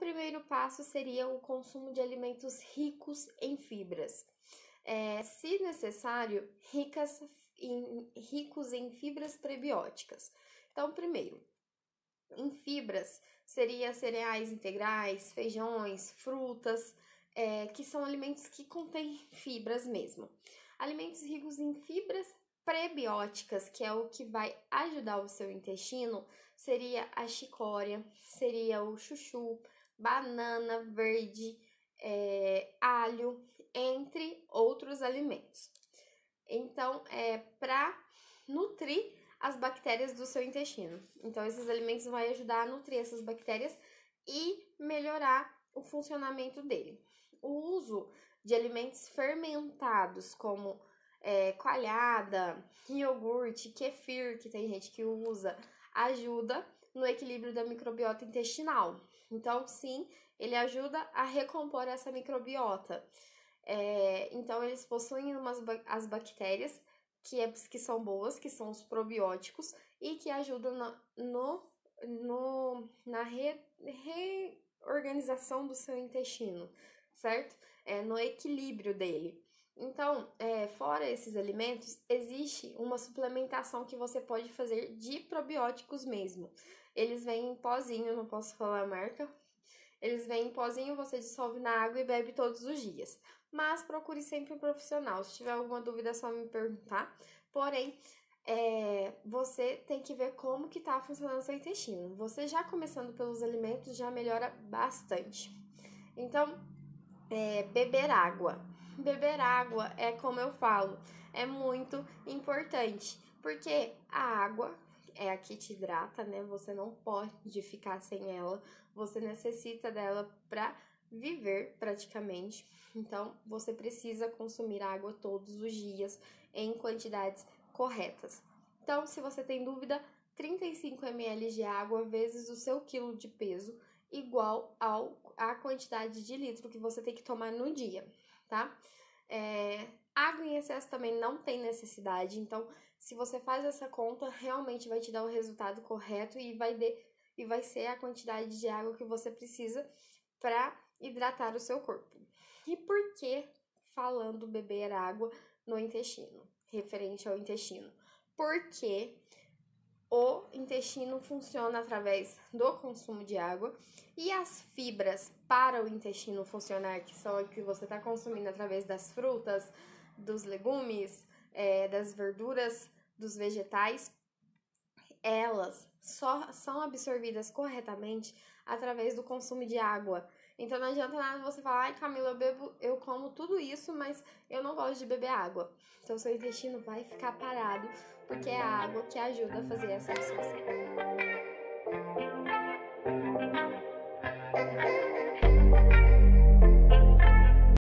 primeiro passo seria o consumo de alimentos ricos em fibras. É, se necessário, ricas em, ricos em fibras prebióticas. Então, primeiro, em fibras seria cereais integrais, feijões, frutas, é, que são alimentos que contêm fibras mesmo. Alimentos ricos em fibras prebióticas, que é o que vai ajudar o seu intestino, seria a chicória, seria o chuchu, banana verde, é, alho, entre outros alimentos. Então, é para nutrir as bactérias do seu intestino. Então, esses alimentos vão ajudar a nutrir essas bactérias e melhorar o funcionamento dele. O uso de alimentos fermentados, como é, coalhada, iogurte, kefir, que tem gente que usa, ajuda no equilíbrio da microbiota intestinal. Então, sim, ele ajuda a recompor essa microbiota. É, então, eles possuem umas, as bactérias que, é, que são boas, que são os probióticos, e que ajudam na, no, no, na re, reorganização do seu intestino, certo? É, no equilíbrio dele. Então, é, fora esses alimentos, existe uma suplementação que você pode fazer de probióticos mesmo. Eles vêm em pozinho, não posso falar a marca. Eles vêm em pozinho, você dissolve na água e bebe todos os dias. Mas procure sempre um profissional. Se tiver alguma dúvida, é só me perguntar. Porém, é, você tem que ver como que tá funcionando seu intestino. Você já começando pelos alimentos já melhora bastante. Então, é, beber água beber água é como eu falo, é muito importante, porque a água é a que te hidrata, né? Você não pode ficar sem ela, você necessita dela para viver praticamente. Então, você precisa consumir água todos os dias em quantidades corretas. Então, se você tem dúvida, 35 ml de água vezes o seu quilo de peso igual ao a quantidade de litro que você tem que tomar no dia tá? É, água em excesso também não tem necessidade, então se você faz essa conta, realmente vai te dar o resultado correto e vai, de, e vai ser a quantidade de água que você precisa para hidratar o seu corpo. E por que falando beber água no intestino, referente ao intestino? Porque o intestino funciona através do consumo de água e as fibras para o intestino funcionar, que são o que você está consumindo através das frutas, dos legumes, é, das verduras, dos vegetais, elas só são absorvidas corretamente através do consumo de água. Então não adianta nada você falar, ai Camila, eu bebo, eu como tudo isso, mas eu não gosto de beber água. Então seu intestino vai ficar parado, porque é a água que ajuda a fazer essa absorção.